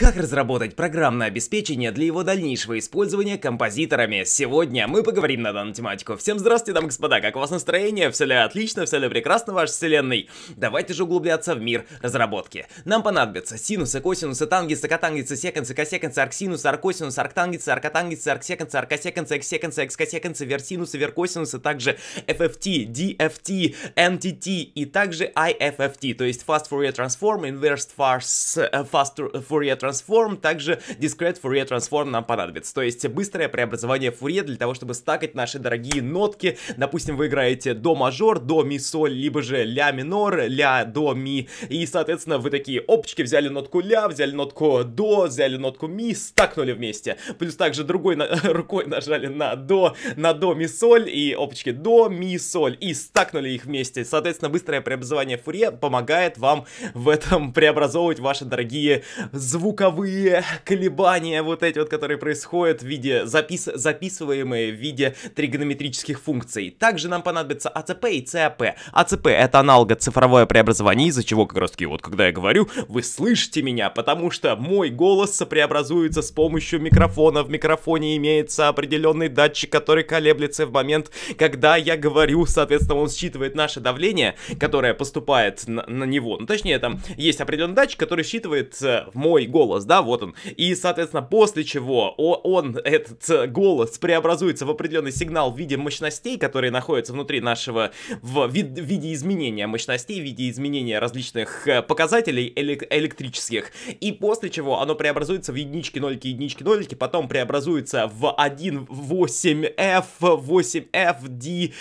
Как разработать программное обеспечение для его дальнейшего использования композиторами? Сегодня мы поговорим на данную тематику. Всем здравствуйте, дамы и господа, как у вас настроение? Все ли отлично, все ли прекрасно в вашей вселенной? Давайте же углубляться в мир разработки. Нам понадобятся синусы, косинусы, тангисы, катангисы, секансы, косеконсы, арксинусы, аркосинусы, арктангисы, аркатангисы, арксеконсы, аркосеконсы, эксеконсы, экскосеконсы, версинусы, веркосинусы, также FFT, DFT, NTT и также IFFT, то есть Fast Fourier Transform, Inverse Fast, э, Fast Fourier Transform, Transform, также Discrete Fourier Transform нам понадобится. То есть быстрое преобразование Fourier для того, чтобы стакать наши дорогие нотки. Допустим, вы играете до мажор, до ми соль, либо же ля минор, ля до ми. И, соответственно, вы такие, опчики, взяли нотку ля, взяли нотку до, взяли нотку ми, стакнули вместе. Плюс также другой на... рукой нажали на до, на до ми соль и опчики до ми соль и стакнули их вместе. Соответственно, быстрое преобразование Фурье помогает вам в этом преобразовывать ваши дорогие звук звуковые колебания вот эти вот, которые происходят в виде запис записываемые в виде тригонометрических функций. Также нам понадобится АЦП и ЦАП. АЦП это аналога цифровое преобразование, из-за чего как раз таки вот когда я говорю, вы слышите меня, потому что мой голос преобразуется с помощью микрофона. В микрофоне имеется определенный датчик, который колеблется в момент, когда я говорю, соответственно, он считывает наше давление, которое поступает на, на него. Ну, точнее, там есть определенный датчик, который считывает э, мой голос голос, да, вот он. И, соответственно, после чего он, этот э, голос, преобразуется в определенный сигнал в виде мощностей, которые находятся внутри нашего, в виде изменения мощностей, в виде изменения различных э, показателей электрических. И после чего оно преобразуется в единички, нолики, единички, нолики, потом преобразуется в 1, 8F, 8F, D,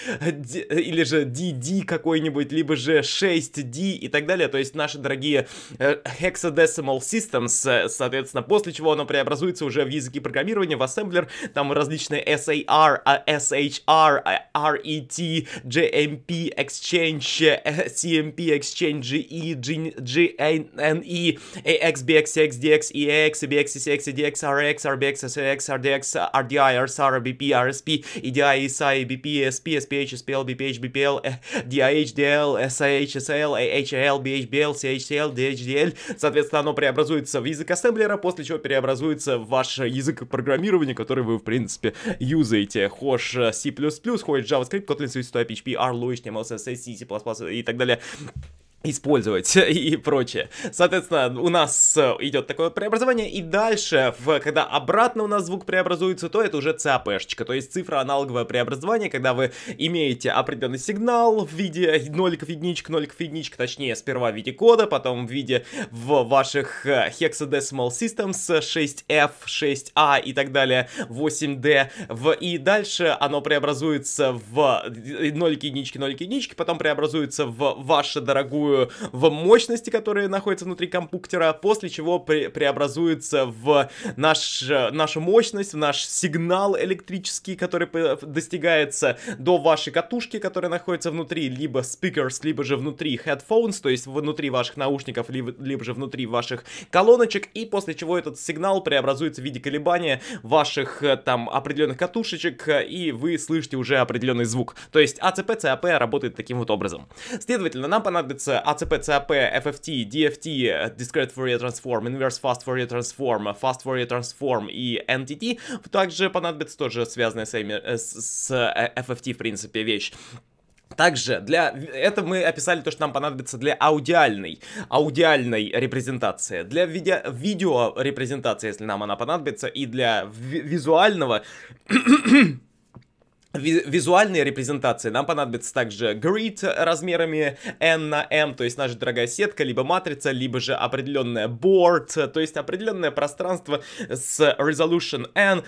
или же DD какой-нибудь, либо же 6D и так далее. То есть наши дорогие э, Hexadecimal Systems используется, соответственно, после чего оно преобразуется уже в языке программирования, в ассемблер, там различные SAR, а, SHR, а, RET, JMP, Exchange, э, CMP, Exchange, GE, GNE, AX, BX, CX, DX, EX, EBX, CX, DX, RX, RBX, SRX, RDX, RDI, RSR, BP, RSP, EDI, ESI, BP, SP, SPH, SPL, BPH, BPL, eh, DIH, DL, SH, SL, HL, BHBL, CHCL, DHDL. Соответственно, оно преобразуется в язык язык ассемблера, после чего преобразуется в ваш язык программирования, который вы, в принципе, юзаете. Хош э, C++, хоть JavaScript, Kotlin, Swift, PHP, R, Lua, HTML, CSS, C++ и так далее использовать и прочее. Соответственно, у нас э, идет такое преобразование, и дальше, в, когда обратно у нас звук преобразуется, то это уже ЦАП-шечка, то есть цифра аналоговое преобразование, когда вы имеете определенный сигнал в виде ноликов, единичек, ноликов, единичек, точнее, сперва в виде кода, потом в виде в ваших э, hexadecimal systems 6F, 6A а и так далее, 8D, в, и дальше оно преобразуется в э, нолики, единички, нолики, единички, потом преобразуется в ваше дорогую напрямую в мощности, которая находится внутри компьютера, после чего пре преобразуется в наш, нашу мощность, в наш сигнал электрический, который достигается до вашей катушки, которая находится внутри либо speakers, либо же внутри headphones, то есть внутри ваших наушников, либо, либо же внутри ваших колоночек, и после чего этот сигнал преобразуется в виде колебания ваших э, там определенных катушечек, э, и вы слышите уже определенный звук. То есть ACP, а CAP а работает таким вот образом. Следовательно, нам понадобится ACP, CAP, FFT, DFT, Discrete Fourier Transform, Inverse Fast Fourier Transform, Fast Fourier Transform и NTT. Также понадобится тоже связанная с, э, с э, FFT, в принципе, вещь. Также для... Это мы описали то, что нам понадобится для аудиальной, аудиальной репрезентации. Для видео, видео репрезентации, если нам она понадобится, и для визуального визуальные репрезентации. Нам понадобится также grid размерами n на m, то есть наша дорогая сетка, либо матрица, либо же определенная board, то есть определенное пространство с resolution n,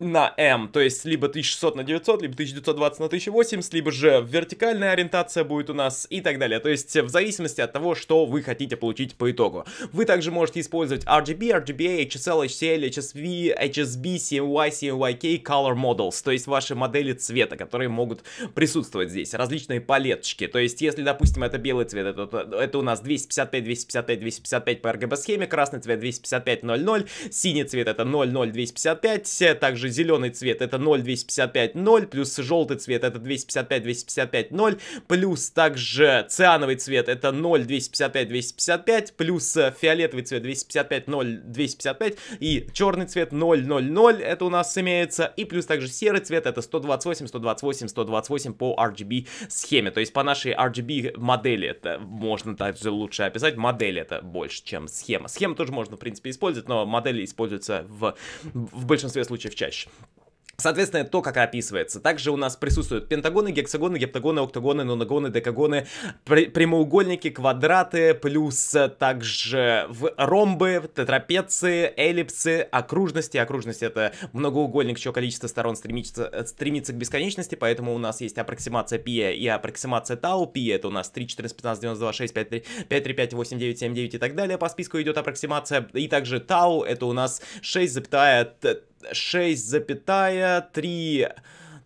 на М, то есть либо 1600 на 900, либо 1920 на 1080, либо же вертикальная ориентация будет у нас и так далее. То есть в зависимости от того, что вы хотите получить по итогу. Вы также можете использовать RGB, RGBA, HSL, HCL, HSV, HSB, CMY, CMYK, Color Models, то есть ваши модели цвета, которые могут присутствовать здесь, различные палеточки. То есть если, допустим, это белый цвет, это, это у нас 255, 255, 255 по RGB схеме, красный цвет 255, 00, синий цвет это 00, 255, также же зеленый цвет это 0 255 0, плюс желтый цвет это 255, 255, 0, плюс также циановый цвет это 0, 255, 255, плюс э, фиолетовый цвет 255, 0, 255 и черный цвет 0, 0, 0 это у нас имеется, и плюс также серый цвет это 128, 128, 128 по RGB схеме, то есть по нашей RGB модели это можно также лучше описать, модель это больше, чем схема. Схема тоже можно, в принципе, использовать, но модели используются в, в большинстве случаев чаще вещь. Соответственно, то, как описывается. Также у нас присутствуют пентагоны, гексагоны, гептагоны, октагоны, нонагоны, декагоны, прямоугольники, квадраты, плюс также в ромбы, тетрапеции, эллипсы, окружности. Окружность это многоугольник, чье количество сторон стремится, стремится к бесконечности, поэтому у нас есть аппроксимация пи и аппроксимация тау. пи это у нас 3, 14, 15, 92, 6, 5, 3, 5, 3, 5, 8, 9, 7, 9 и так далее. По списку идет аппроксимация. И также тау это у нас 6, 6,3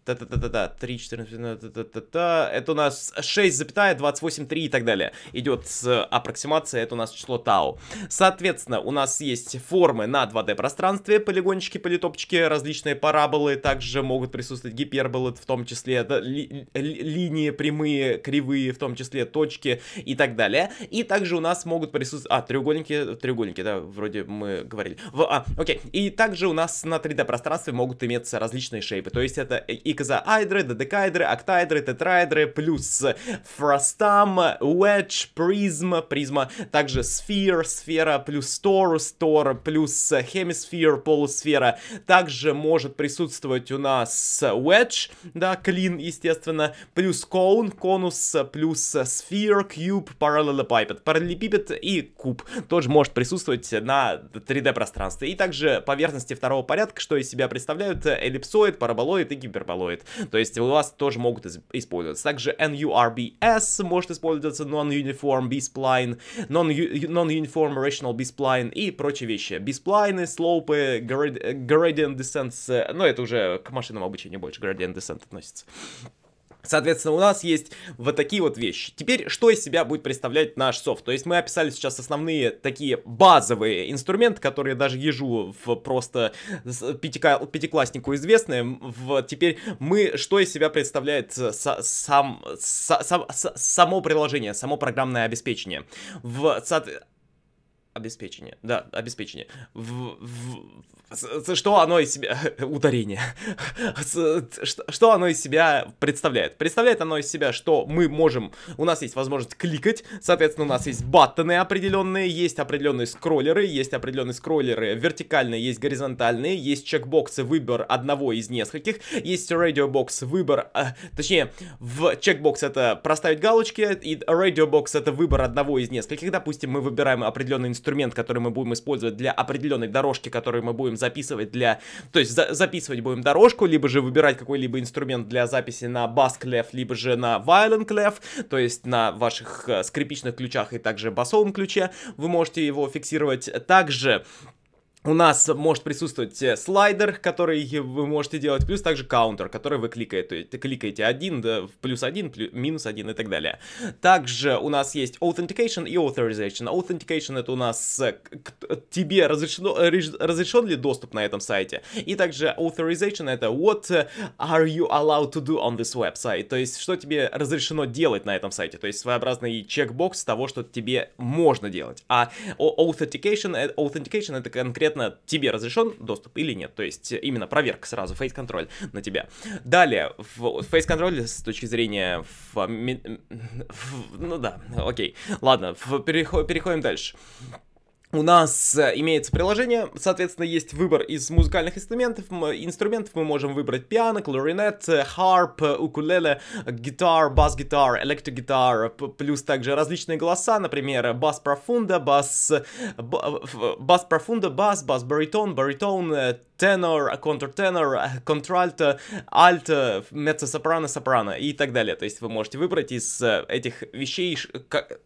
та-та-та-та-та, 3, 14, та-та-та-та, это у нас 6,28,3 и так далее. Идет с аппроксимацией, это у нас число тау. Соответственно, у нас есть формы на 2D пространстве, полигончики, политопчики, различные параболы, также могут присутствовать гиперболы, в том числе это ли, линии прямые, кривые, в том числе точки и так далее. И также у нас могут присутствовать... А, треугольники, треугольники, да, вроде мы говорили. В, а, окей. И также у нас на 3D пространстве могут иметься различные шейпы, то есть это и икзаайдры, додекайдры, октайдры, тетраэдры, плюс фростам, wedge, призма, призма, также сфер, сфера, плюс торус, тор, плюс хемисфер, полусфера. Также может присутствовать у нас wedge, да, клин, естественно, плюс коун, конус, плюс сфер, куб, параллелепипед, параллелепипед и куб. Тоже может присутствовать на 3D пространстве. И также поверхности второго порядка, что из себя представляют э, эллипсоид, параболоид и гиперболоид. Alloyed. То есть у вас тоже могут использоваться. Также NURBS может использоваться, Non-Uniform B-Spline, Non-Uniform Rational B-Spline и прочие вещи. B-Spline, slope э, Gradient Descent, э, ну это уже к машинам обучения больше Gradient Descent относится. Соответственно, у нас есть вот такие вот вещи. Теперь, что из себя будет представлять наш софт? То есть мы описали сейчас основные такие базовые инструменты, которые даже ежу в просто пятикласснику известные. В, теперь мы, что из себя представляет э, са, сам, са, са, само приложение, само программное обеспечение. В, обеспечение. Да, обеспечение. В, в, с, что оно из себя... Ударение. С, что, что оно из себя представляет? Представляет оно из себя, что мы можем... У нас есть возможность кликать. Соответственно, у нас есть баттоны определенные, есть определенные скроллеры, есть определенные скроллеры вертикальные, есть горизонтальные, есть чекбоксы выбор одного из нескольких, есть радиобокс выбор... Э, точнее, в чекбокс это проставить галочки, и радиобокс это выбор одного из нескольких. Допустим, мы выбираем определенный инструмент инструмент, который мы будем использовать для определенной дорожки, которую мы будем записывать для... То есть за записывать будем дорожку, либо же выбирать какой-либо инструмент для записи на бас-клев, либо же на violin-клев, то есть на ваших э, скрипичных ключах и также басовом ключе вы можете его фиксировать. Также у нас может присутствовать э, слайдер, который вы можете делать, плюс также каунтер, который вы кликаете. Кликаете один 1, плюс один, плюс, минус один и так далее. Также у нас есть authentication и authorization. Authentication это у нас э, тебе разрешено, э, разрешен ли доступ на этом сайте. И также authorization это what are you allowed to do on this website. То есть, что тебе разрешено делать на этом сайте. То есть, своеобразный чекбокс того, что тебе можно делать. А authentication, authentication это конкретно конкретно тебе разрешен доступ или нет. То есть именно проверка сразу, фейс-контроль на тебя. Далее, фейс-контроль с точки зрения... Фами... Ну да, окей. Ладно, переходим дальше у нас э, имеется приложение, соответственно, есть выбор из музыкальных инструментов. Инструментов мы можем выбрать пиано, кларинет, э, харп, э, укулеле, гитар, бас-гитар, электрогитар, плюс также различные голоса, например, бас профунда, бас... бас профунда, бас, бас баритон, баритон, тенор, э, контртенор, э, контральто, э, альт, меццо-сопрано, сопрано и так далее. То есть вы можете выбрать из этих вещей,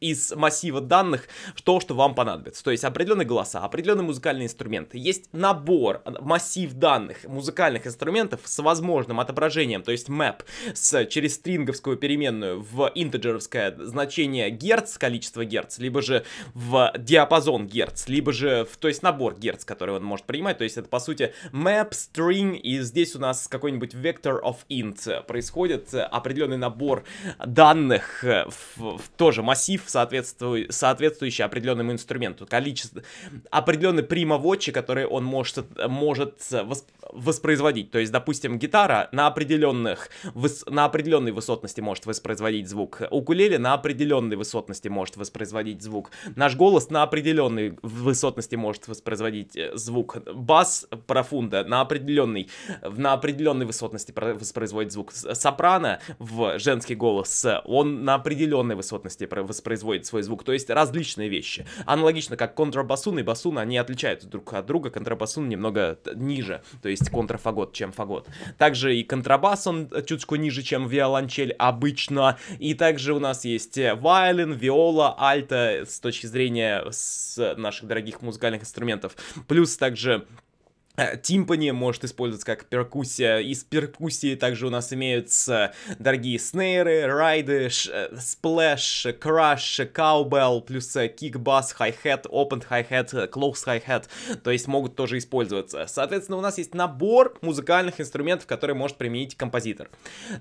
из массива данных, то, что вам понадобится. То есть определенные голоса, определенные музыкальные инструменты. Есть набор, массив данных музыкальных инструментов с возможным отображением, то есть map, с, через стринговскую переменную в интеджеровское значение герц, количество герц, либо же в диапазон герц, либо же в, то есть набор герц, который он может принимать, то есть это по сути map, string, и здесь у нас какой-нибудь vector of int. Происходит э, определенный набор данных э, в, в тоже массив, соответствующий, соответствующий определенному инструменту. Количество, определенный примоводчик, который он может, может э, восп воспроизводить. То есть, допустим, гитара на определенных, выс, на определенной высотности может воспроизводить звук, укулеле на определенной высотности может воспроизводить звук, наш голос на определенной высотности может воспроизводить э, звук, бас профунда на определенной, на определенной высотности про воспроизводит звук, сопрано в женский голос, он на определенной высотности про воспроизводит свой звук, то есть различные вещи. Аналогично, как контрабасун и басун, они отличаются друг от друга, контрабасун немного ниже, то есть есть контрафагот, чем фагот. Также и контрабас, он чуточку ниже, чем виолончель обычно. И также у нас есть э, вайлен, виола, альта э, с точки зрения с наших дорогих музыкальных инструментов. Плюс также Э, тимпани может использоваться как перкуссия. Из перкуссии также у нас имеются дорогие снейры, райды, э, сплэш, краш, каубелл, плюс э, кикбас, хай-хет, open хай-хет, close хай-хет. То есть могут тоже использоваться. Соответственно, у нас есть набор музыкальных инструментов, которые может применить композитор.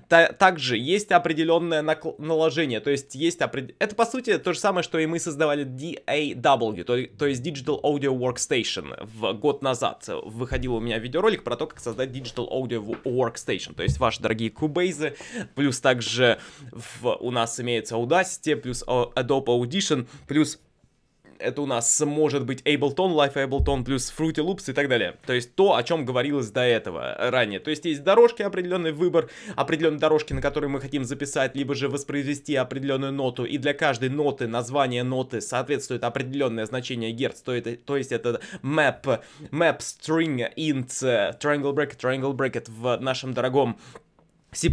Та также есть определенное наложение. То есть есть... Опред... Это, по сути, то же самое, что и мы создавали DAW, то, то есть Digital Audio Workstation в год назад. В выходил у меня видеоролик про то, как создать Digital Audio Workstation, то есть ваши дорогие Cubase, плюс также в, у нас имеется Audacity, плюс Adobe Audition, плюс это у нас может быть Ableton, Life Ableton, плюс Fruity Loops и так далее. То есть то, о чем говорилось до этого э, ранее. То есть есть дорожки, определенный выбор, определенные дорожки, на которые мы хотим записать, либо же воспроизвести определенную ноту. И для каждой ноты название ноты соответствует определенное значение герц. То, это, то есть это map, map string int, э, triangle bracket, triangle bracket в нашем дорогом C++,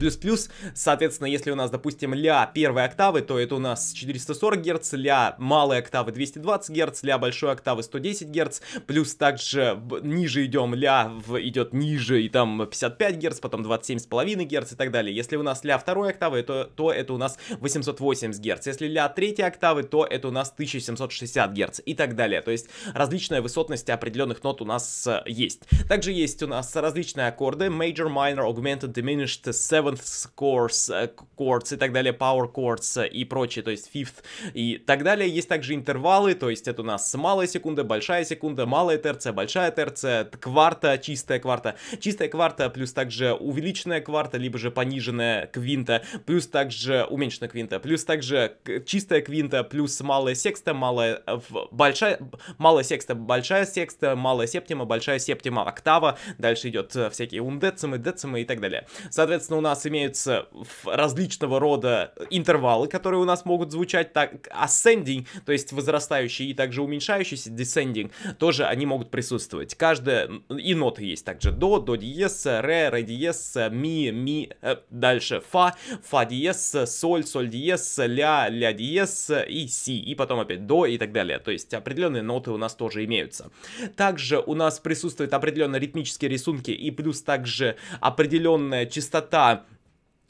соответственно, если у нас, допустим, ля первой октавы, то это у нас 440 Гц, ля малой октавы 220 Гц, ля большой октавы 110 Гц, плюс также ниже идем, ля в, идет ниже, и там 55 Гц, потом 27,5 Гц и так далее. Если у нас ля второй октавы, то, то это у нас 880 Гц. Если ля третьей октавы, то это у нас 1760 Гц и так далее. То есть различная высотность определенных нот у нас э, есть. Также есть у нас различные аккорды, major, minor, augmented, diminished, Seventh chords, э, Chords и так далее, Power Chords и прочее, то есть Fifth и так далее. Есть также интервалы, то есть это у нас малая секунда, большая секунда, малая терция, большая терция, кварта, чистая кварта, чистая кварта, плюс также увеличенная кварта, либо же пониженная квинта, плюс также уменьшенная квинта, плюс также чистая квинта, плюс малая секста, малая, э, большая, малая секста, большая секста, малая септима, большая септима, октава, дальше идет э, всякие ундецимы, децимы и так далее. Соответственно, соответственно, у нас имеются различного рода интервалы, которые у нас могут звучать так, ascending, то есть возрастающий и также уменьшающийся, descending, тоже они могут присутствовать. Каждая, и ноты есть также до, до диез, ре, ре диез, ми, ми, э, дальше фа, фа диез, соль, соль диез, ля, ля диез и си, и потом опять до и так далее. То есть определенные ноты у нас тоже имеются. Также у нас присутствуют определенные ритмические рисунки и плюс также определенная частота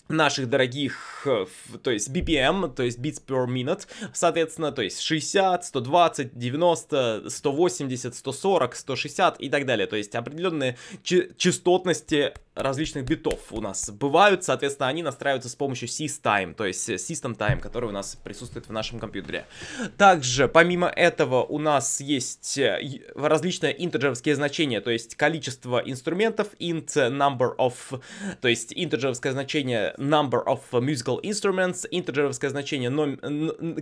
наших дорогих, э, то есть BPM, то есть beats per minute, соответственно, то есть 60, 120, 90, 180, 140, 160 и так далее, то есть определенные частотности различных битов у нас бывают, соответственно, они настраиваются с помощью SysTime, то есть э, System Time, который у нас присутствует в нашем компьютере. Также, помимо этого, у нас есть э, различные интеджеровские значения, то есть количество инструментов, int number of, то есть интеджеровское значение number of musical instruments, интеджеровское значение ном,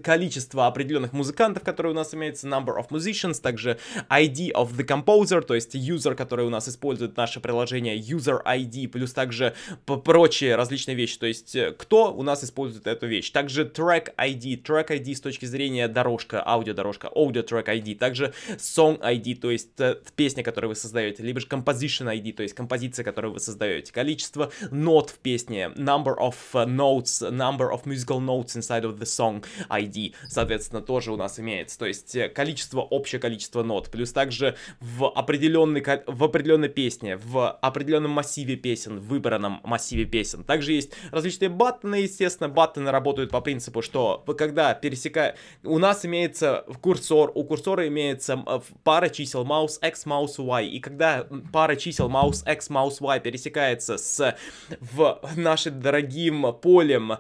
количество определенных музыкантов, которые у нас имеются, number of musicians, также ID of the composer, то есть user, который у нас использует наше приложение user ID, ID, плюс также прочие различные вещи, то есть э, кто у нас использует эту вещь. Также Track ID, Track ID с точки зрения дорожка, аудиодорожка, Audio Track ID, также Song ID, то есть э, песня, которую вы создаете, либо же Composition ID, то есть композиция, которую вы создаете, количество нот в песне, number of э, notes, number of musical notes inside of the song ID, соответственно, тоже у нас имеется, то есть количество, общее количество нот, плюс также в определенной, в определенной песне, в определенном массиве массиве песен, в выбранном массиве песен. Также есть различные баттоны, естественно. Баттоны работают по принципу, что когда пересекая... У нас имеется курсор, у курсора имеется пара чисел mouse x, mouse y. И когда пара чисел mouse x, mouse y пересекается с в нашим дорогим полем,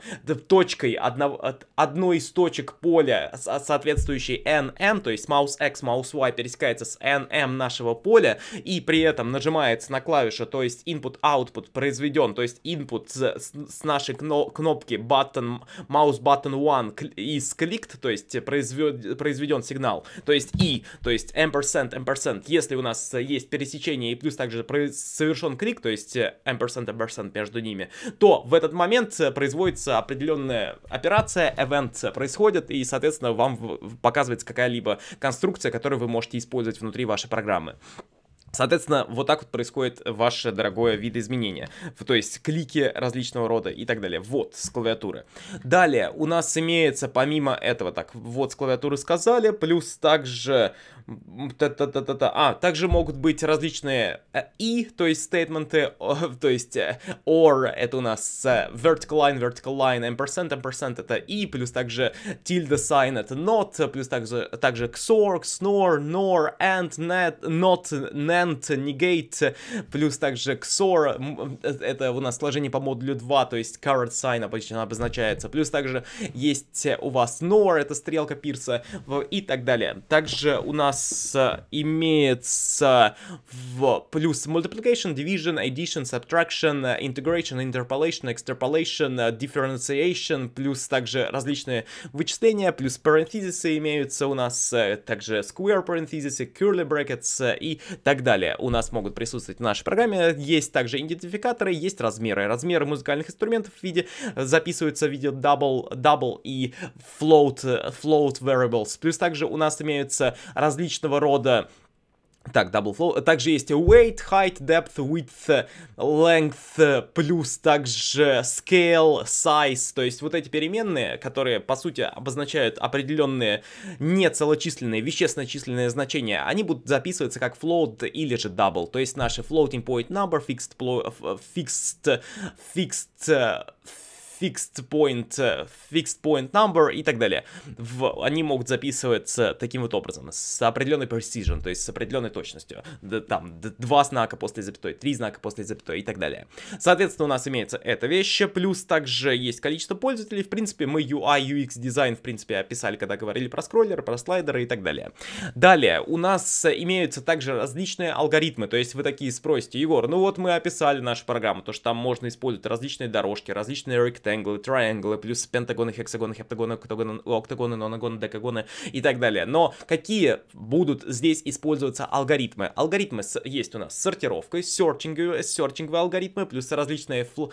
точкой, одно, одной из точек поля, а, соответствующей nn, то есть mouse x, mouse y пересекается с nm эм нашего поля, и при этом нажимается на клавишу, то есть input output произведен, то есть input с, с нашей кнопки button, mouse button one is clicked, то есть произвед, произведен сигнал, то есть и, то есть ampersand, ampersand, если у нас э, есть пересечение и плюс также совершен клик, то есть э, ampersand, ampersand между ними, то в этот момент э, производится определенная операция, event происходит, и, соответственно, вам показывается какая-либо конструкция, которую вы можете использовать внутри вашей программы. Соответственно, вот так вот происходит ваше дорогое видоизменение. То есть клики различного рода и так далее. Вот с клавиатуры. Далее у нас имеется помимо этого, так, вот с клавиатуры сказали, плюс также... Та -та -та -та -та. А, также могут быть различные э, и, то есть стейтменты, то есть э, or, это у нас э, vertical line, vertical line, ampersand, ampersand это и, плюс также tilde sign это not, плюс также, также xor, xnor, nor, and, net, not, net, Prevent, Negate, плюс также XOR, это у нас сложение по модулю 2, то есть Current Sign обычно обозначается, плюс также есть у вас NOR, это стрелка пирса и так далее. Также у нас э, имеется в плюс Multiplication, Division, Addition, Subtraction, Integration, Interpolation, Extrapolation, Differentiation, плюс также различные вычисления, плюс parentheses имеются у нас, э, также Square parentheses, Curly brackets э, и так далее далее у нас могут присутствовать в нашей программе. Есть также идентификаторы, есть размеры. Размеры музыкальных инструментов в виде записываются в виде double, double и float, float variables. Плюс также у нас имеются различного рода так, double flow. Также есть weight, height, depth, width, length, плюс также scale, size. То есть вот эти переменные, которые по сути обозначают определенные нецелочисленные, вещественно-численные значения, они будут записываться как float или же double. То есть наши floating point number, fixed, plo, fixed, fixed, fixed point, э, fixed point number и так далее. В, они могут записываться таким вот образом, с определенной precision, то есть с определенной точностью. Д, там, два знака после запятой, три знака после запятой и так далее. Соответственно, у нас имеется эта вещь, плюс также есть количество пользователей. В принципе, мы UI, UX дизайн, в принципе, описали, когда говорили про скроллеры, про слайдеры и так далее. Далее, у нас имеются также различные алгоритмы, то есть вы такие спросите, Егор, ну вот мы описали нашу программу, то что там можно использовать различные дорожки, различные rectangles, ректангл, триангл, плюс пентагоны, хексагоны, хептагоны, октагоны, октагоны, нонагоны, декагоны и так далее. Но какие будут здесь использоваться алгоритмы? Алгоритмы есть у нас с сортировкой, с серчинговые алгоритмы, плюс различные э,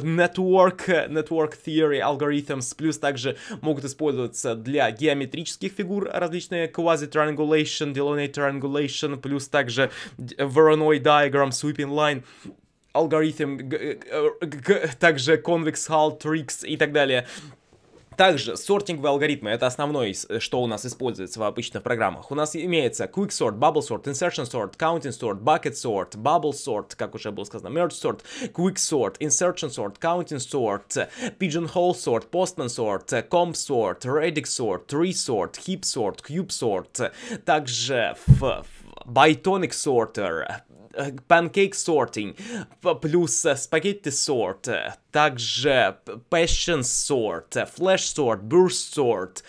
network, network theory algorithms, плюс также могут использоваться для геометрических фигур различные quasi-triangulation, Delaunay triangulation, плюс также Voronoi diagram, sweeping line, алгоритм, также convex hull, tricks и так далее. Также сортинговые алгоритмы, это основное, что у нас используется в обычных программах. У нас имеется quick sort, bubble sort, insertion sort, counting sort, bucket sort, bubble sort, как уже было сказано, merge sort, quick sort, insertion sort, counting sort, pigeonhole sort, postman sort, comp sort, radix sort, tree sort, heap sort, cube sort. Также в, в Bytonic Sorter, Pancake Sorting, плюс Spaghetti Sort, также Passion Sort, Flash Sort, Burst Sort,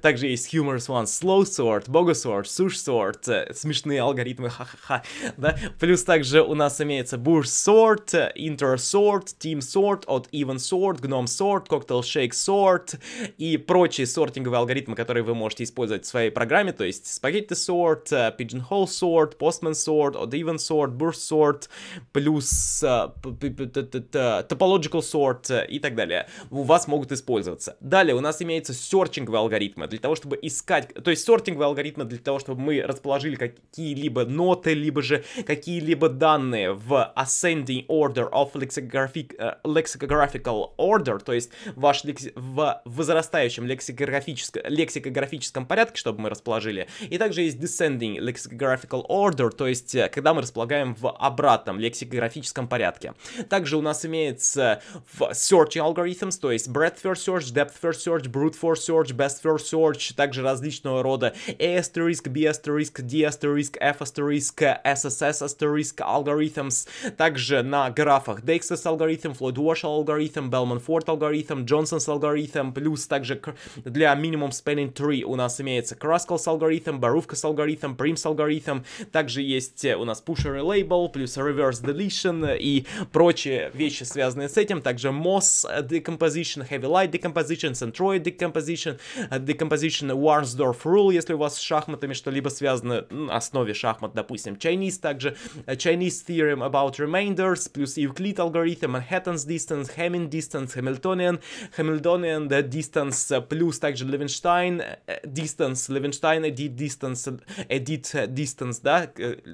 также есть Humorous One, Slow Sort, Bogo Sort, Sush Sort, смешные алгоритмы, ха-ха-ха, да, плюс также у нас имеется Burst Sort, Inter Sort, Team Sort, от Even Sort, Gnome Sort, Cocktail Shake Sort и прочие сортинговые алгоритмы, которые вы можете использовать в своей программе, то есть Spaghetti Sort, Pigeonhole Sort, Postman Sort, от Even Sort, Sort, Burst Sort, плюс э, Topological Sort э, и так далее, у вас могут использоваться. Далее у нас имеются серчинговые алгоритмы для того, чтобы искать, то есть сортинговые алгоритмы для того, чтобы мы расположили какие-либо ноты, либо же какие-либо данные в ascending order of lexicographic, э, lexicographical order, то есть ваш лекси... в возрастающем лексикографическом, лексикографическом порядке, чтобы мы расположили. И также есть descending lexicographical order, то есть когда мы располагаем изучаем в обратном лексикографическом порядке. Также у нас имеется в Search Algorithms, то есть Breadth First Search, Depth First Search, Brute Force Search, Best First Search, также различного рода A asterisk, B asterisk, D asterisk, F asterisk, SSS asterisk algorithms, также на графах DXS algorithm, Floyd Walsh algorithm, Bellman Ford algorithm, Johnson's algorithm, плюс также для Minimum Spanning Tree у нас имеется Kruskal's algorithm, Barovka's algorithm, Prim's algorithm. также есть у нас Pusher label, плюс reverse deletion и прочие вещи, связанные с этим. Также Moss decomposition, heavy light decomposition, centroid decomposition, decomposition Warnsdorf rule, если у вас с шахматами что-либо связано, на основе шахмат, допустим, Chinese, также Chinese theorem about remainders, плюс Euclid algorithm, Manhattan's distance, Hamming distance, Hamiltonian, Hamiltonian the distance, плюс также Левенштайн distance, Левенштайн edit distance, edit distance, да,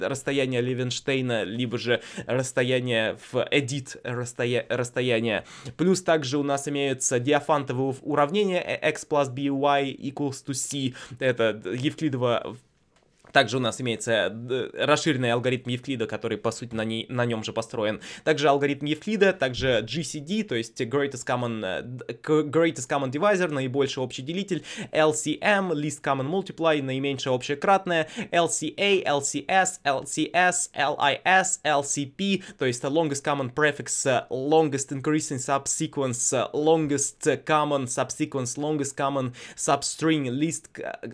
расстояние Левенштайн Эйнштейна, либо же расстояние в Edit расстоя... расстояние. Плюс также у нас имеются диафантовые уравнения э, x plus by equals to c. Это Евклидово также у нас имеется расширенный алгоритм Евклида, который, по сути, на, ней, на нем же построен. Также алгоритм Евклида, также GCD, то есть Greatest Common, greatest common Divisor, наибольший общий делитель, LCM, Least Common Multiply, наименьшее общее кратное, LCA, LCS, LCS, LIS, LCP, то есть Longest Common Prefix, Longest Increasing Subsequence, Longest Common Subsequence, Longest Common Substring, Least,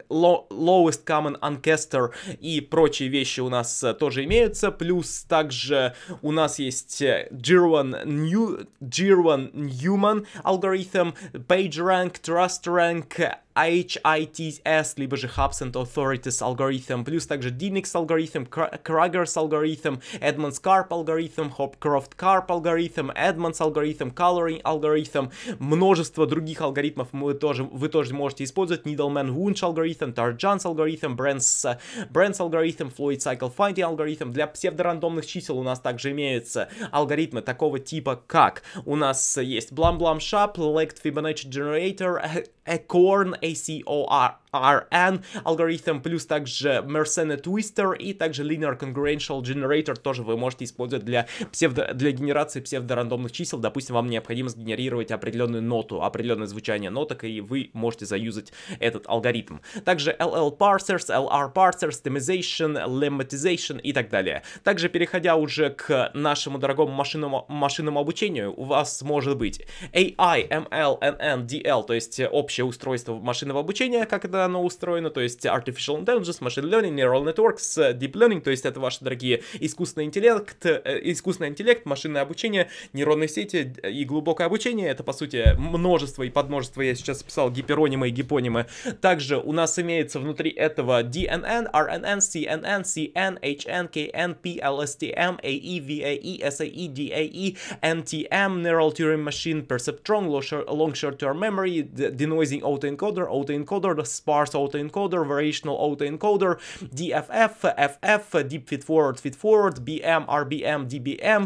low, Lowest Common ancestor и прочие вещи у нас э, тоже имеются. Плюс также у нас есть Jirwan, э, New, Jirwan Newman алгоритм, PageRank, TrustRank, HITS, либо же Hubs and Authorities алгоритм, плюс также Dinix алгоритм, Kragers алгоритм, Edmonds Carp алгоритм, Hopcroft Carp алгоритм, Edmonds алгоритм, Coloring алгоритм, множество других алгоритмов вы тоже, вы тоже можете использовать, Needleman Wunsch алгоритм, Tarjans алгоритм, Brands, Brands алгоритм, Floyd Cycle Finding алгоритм. Для псевдорандомных чисел у нас также имеются алгоритмы такого типа, как у нас есть Blam Blam Shop, Lect Fibonacci Generator, Acorn, A C O R RN алгоритм, плюс также Mersenne Twister и также Linear Congruential Generator тоже вы можете использовать для, псевдо, для генерации псевдорандомных чисел. Допустим, вам необходимо сгенерировать определенную ноту, определенное звучание ноток, и вы можете заюзать этот алгоритм. Также LL Parsers, LR Parsers, Themization, Lemmatization и так далее. Также, переходя уже к нашему дорогому машинному, машинному обучению, у вас может быть AI, ML, NN, DL, то есть общее устройство машинного обучения, как это оно устроено, то есть Artificial Intelligence, Machine Learning, Neural Networks, э, Deep Learning, то есть это ваши дорогие искусственный интеллект, э, искусственный интеллект, машинное обучение, нейронные сети э, и глубокое обучение. Это, по сути, множество и подмножество, я сейчас писал гиперонимы и гипонимы. Также у нас имеется внутри этого DNN, RNN, CNN, CN, HN, KN, PLSTM, AE, VAE, SAE, DAE, NTM, Neural Turing Machine, Perceptron, Long Short Term Memory, Denoising Autoencoder, Autoencoder, SPA, sparse autoencoder, variational autoencoder, DFF, FF, deep feed forward, feed forward, BM, RBM, DBM,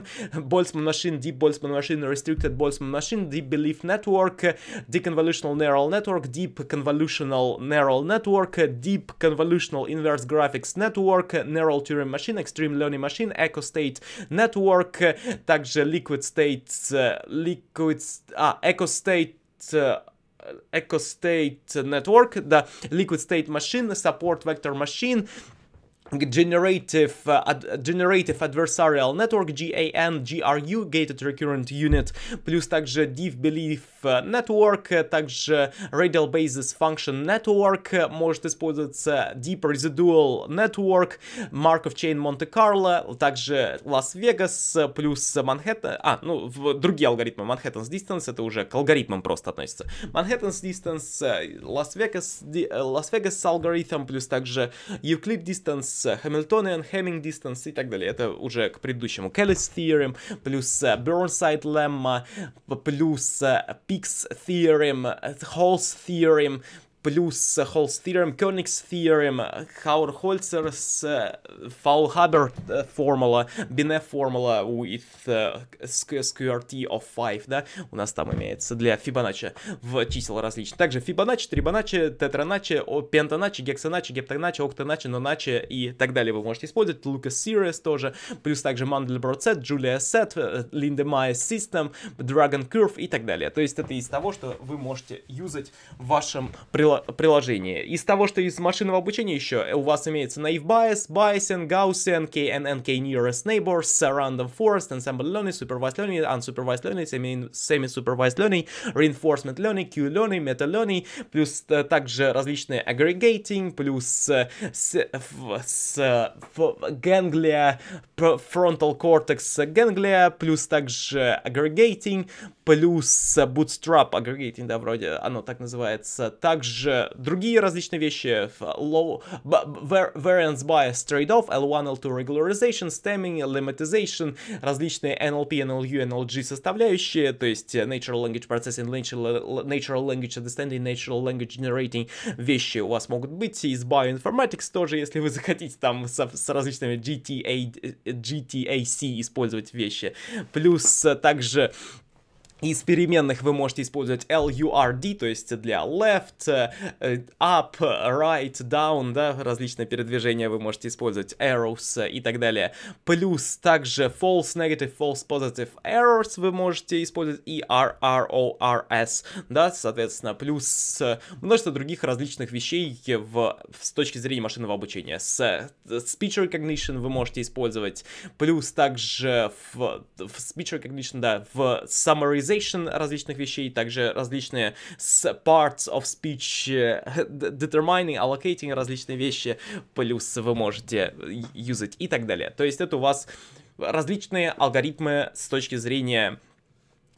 Boltzmann machine, deep Boltzmann machine, restricted Boltzmann machine, deep belief network, deconvolutional neural network, deep convolutional neural network, deep convolutional inverse graphics network, neural Turing machine, extreme learning machine, echo state network, также liquid states, liquid, а, ah, echo state, EcoState network, the liquid state machine support vector machine Generative, uh, ad, Generative Adversarial Network, GAN, GRU, Gated Recurrent Unit, плюс также Div Belief Network, также Radial Basis Function Network, может использоваться Deep Residual Network, Markov Chain Monte-Carlo, также Лас-Вегас, плюс Манхэттен, а, ну, другие алгоритмы, Manhattan's Distance, это уже к алгоритмам просто относится, Manhattan's Distance, Las Vegas, Las Vegas алгоритм, плюс также Euclid Distance, плюс Hamiltonian Hamming Distance и так далее. Это уже к предыдущему Kelly's Theorem, плюс Burnside Lemma, плюс Peaks Theorem, Hall's Theorem, плюс Холлс Theorem, Koenig's Theorem, Хауэр-Хольцер с формула, Бине формула with э, SQRT of 5, да, у нас там имеется для Фибоначчи в чисел различных. Также Фибоначчи, Трибоначчи, Тетраначчи, Пентаначчи, Гексоначчи, Гептоначчи, Октоначчи, Ноначчи и так далее вы можете использовать. Лукас Сириас тоже, плюс также Мандельброд Сет, Джулия Сет, Линдемайя систем, Драгон Curve и так далее. То есть это из того, что вы можете юзать в вашем приложении приложении. Из того, что из машинного обучения еще, у вас имеется Naive Bias, Biasing, Gaussian, KNN, nearest neighbors, random Forest, Ensemble Learning, Supervised Learning, Unsupervised Learning, Semi-Supervised Learning, Reinforcement Learning, Q-Learning, Meta-Learning, плюс также различные Aggregating, плюс с, с Ganglia, Frontal Cortex Ganglia, плюс также Aggregating, плюс Bootstrap Aggregating, да, вроде оно так называется, также также другие различные вещи, low, variance bias trade-off, L1, L2 regularization, stemming, lemmatization, различные NLP, NLU, NLG составляющие, то есть natural language processing, natural language understanding, natural language generating вещи у вас могут быть, из bioinformatics тоже, если вы захотите там со, с различными GTA, GTAC использовать вещи, плюс также из переменных вы можете использовать LURD, то есть для left, э, up, right, down, да, различные передвижения вы можете использовать, arrows и так далее. Плюс также false negative, false positive errors вы можете использовать errors, да, соответственно, плюс э, множество других различных вещей в, с точки зрения машинного обучения. С speech recognition вы можете использовать, плюс также в, в speech recognition, да, в summary localization различных вещей, также различные parts of speech, э, determining, allocating различные вещи, плюс вы можете юзать и так далее. То есть это у вас различные алгоритмы с точки зрения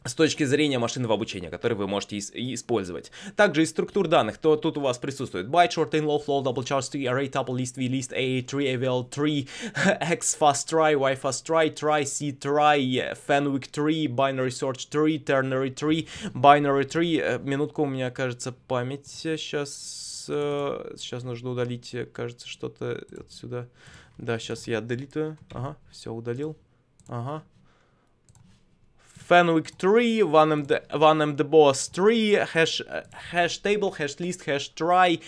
с точки зрения машинного обучения, которые вы можете использовать. Также из структур данных, то тут у вас присутствует byte, short in, low flow, double charge, tree, array, tuple, list, v, list, a, tree, avl, three x, fast try, y, fast try, try, c, try, fenwick, tree, binary search, tree, ternary, tree, binary, tree. Э, минутку, у меня, кажется, память сейчас... Э, сейчас нужно удалить, э, кажется, что-то отсюда. Да, сейчас я делитую. Ага, все удалил. Ага, Fenwick three, one and the, one boss three. hash, hash table, hash list, hash try,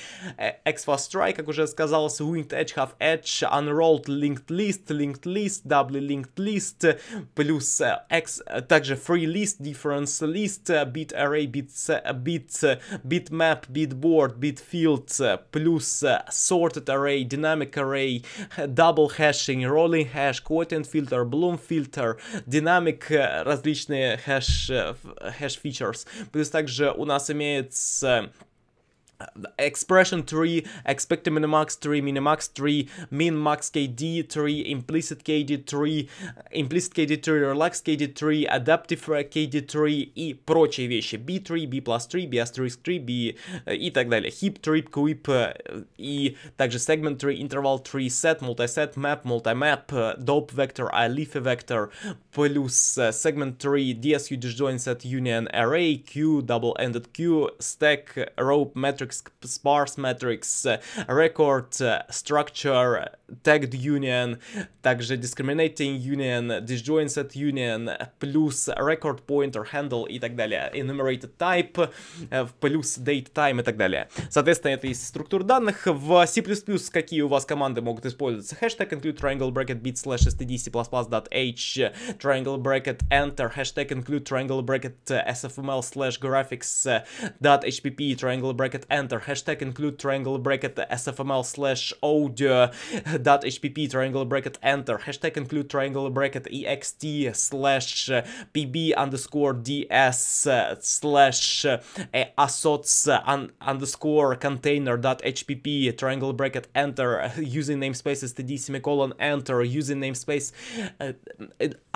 xfast try, как уже сказалось, linked edge, half edge, unrolled, linked list, linked list, doubly linked list, плюс eh, x, также eh, free list, difference list, eh, bit array, bit, bit, bitmap, map, bit board, bit field, плюс sorted array, dynamic array, double hashing, rolling hash, quotient filter, bloom filter, dynamic различные различные хэш, э, хэш features. Плюс также у нас имеется expression 3, expected minimax 3, minimax 3, min max KD 3, implicit KD 3, implicit KD 3, relaxed KD 3, adaptive KD 3 и прочие вещи. B3, B plus 3, B asterisk 3, B э, и так далее. Hip, trip, quip э, и также segment 3, interval 3, set, multiset, map, multimap, э, dope vector, leaf vector, плюс segment 3, DSU disjoint set union array, Q, double-ended Q, stack, rope, metric, metrics, sparse metrics, record structure, tagged union, также discriminating union, disjointed union, плюс record pointer handle и так далее, enumerated type, плюс date time и так далее. Соответственно, это из структур данных. В C++ какие у вас команды могут использоваться? Хэштег include triangle bracket bit slash std c++.h triangle bracket enter hashtag include triangle bracket sfml slash graphics dot hpp triangle bracket enter enter hashtag include triangle bracket sfml slash audio dot hpp triangle bracket enter hashtag include triangle bracket ext slash pb underscore ds slash assots underscore container dot hpp triangle bracket enter using namespaces std semicolon enter using namespace uh,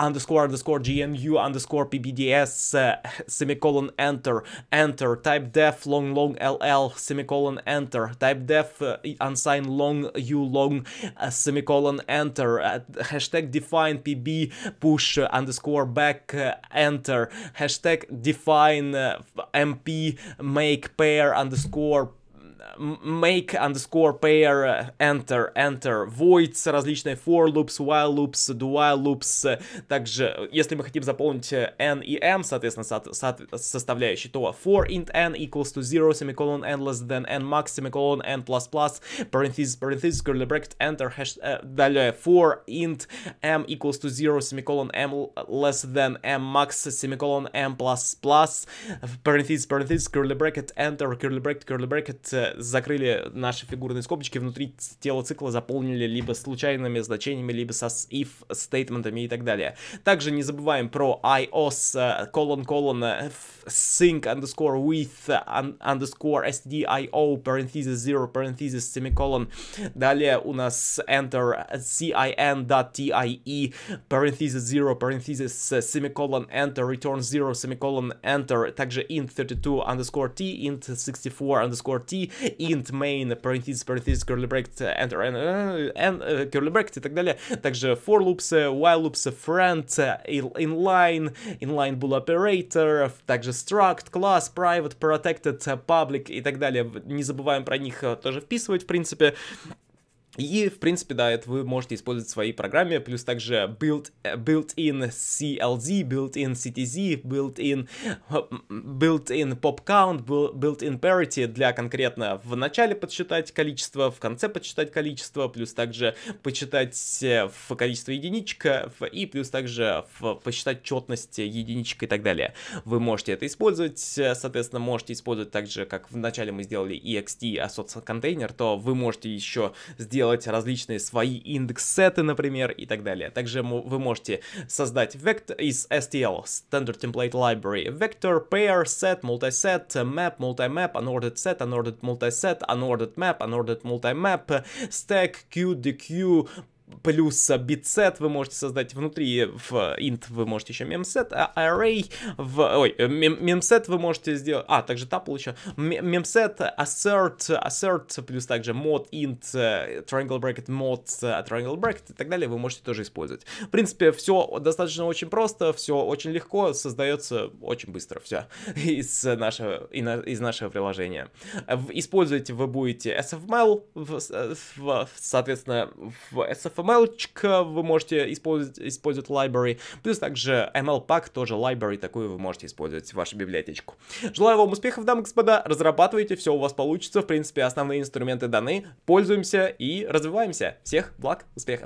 underscore underscore gnu underscore pbds uh, semicolon enter enter type def long long ll semicolon enter type def uh, unsigned long u long uh, semicolon enter uh, hashtag define pb push uh, underscore back uh, enter hashtag define uh, mp make pair underscore make underscore pair, э, enter, enter, voids, различные for loops, while loops, do while loops. Э, также, э, если мы хотим заполнить n и m, соответственно, со со составляющие, то for int n equals to 0, semicolon, n less than n max, semicolon, n plus plus, parenthesis, parenthesis, curly bracket, enter, hash, э, далее, for int m equals to 0, semicolon, m less than m max, semicolon, m plus plus, parenthesis, parenthesis, curly bracket, enter, curly bracket, curly bracket, закрыли наши фигурные скобочки, внутри тела цикла заполнили либо случайными значениями, либо со if стейтментами и так далее. Также не забываем про iOS colon colon sync underscore with underscore sdio parenthesis zero parenthesis semicolon. Далее у нас enter cin.tie parenthesis zero parenthesis semicolon enter return zero semicolon enter. Также int32 underscore t, int64 underscore t int, main, parentheses parentheses curly bracket, enter, and, and, curly bracket и так далее. Также for loops, while loops, friend, inline, inline bool operator, также struct, class, private, protected, public и так далее. Не забываем про них тоже вписывать, в принципе. И, в принципе, да, это вы можете использовать в своей программе, плюс также э, built-in built CLZ, built-in CTZ, built-in built-in pop count, built-in parity для конкретно в начале подсчитать количество, в конце подсчитать количество, плюс также посчитать э, в количество единичек, и плюс также в, посчитать четность единичек и так далее. Вы можете это использовать, э, соответственно, можете использовать также, как в начале мы сделали EXT, а контейнер, то вы можете еще сделать делать различные свои индекс-сеты, например, и так далее. Также вы можете создать vector из STL, Standard Template Library, Vector, Pair, Set, Multiset, Map, Multimap, Unordered Set, Unordered Multiset, Unordered Map, Unordered Multimap, Stack, QDQ, плюс битсет вы можете создать внутри, в int вы можете еще мемсет, а array, в, ой, мем, мемсет вы можете сделать, а, также tuple еще, мемсет, assert, assert, плюс также mod, int, triangle bracket, mod, triangle bracket и так далее вы можете тоже использовать. В принципе, все достаточно очень просто, все очень легко, создается очень быстро все из нашего, из нашего приложения. Используете вы будете SFML, в, в, соответственно, в SFML XML, вы можете использовать, использовать library, плюс также ML pack тоже library, такую вы можете использовать в вашу библиотечку. Желаю вам успехов, дамы и господа, разрабатывайте, все у вас получится, в принципе, основные инструменты даны, пользуемся и развиваемся. Всех благ, успехов!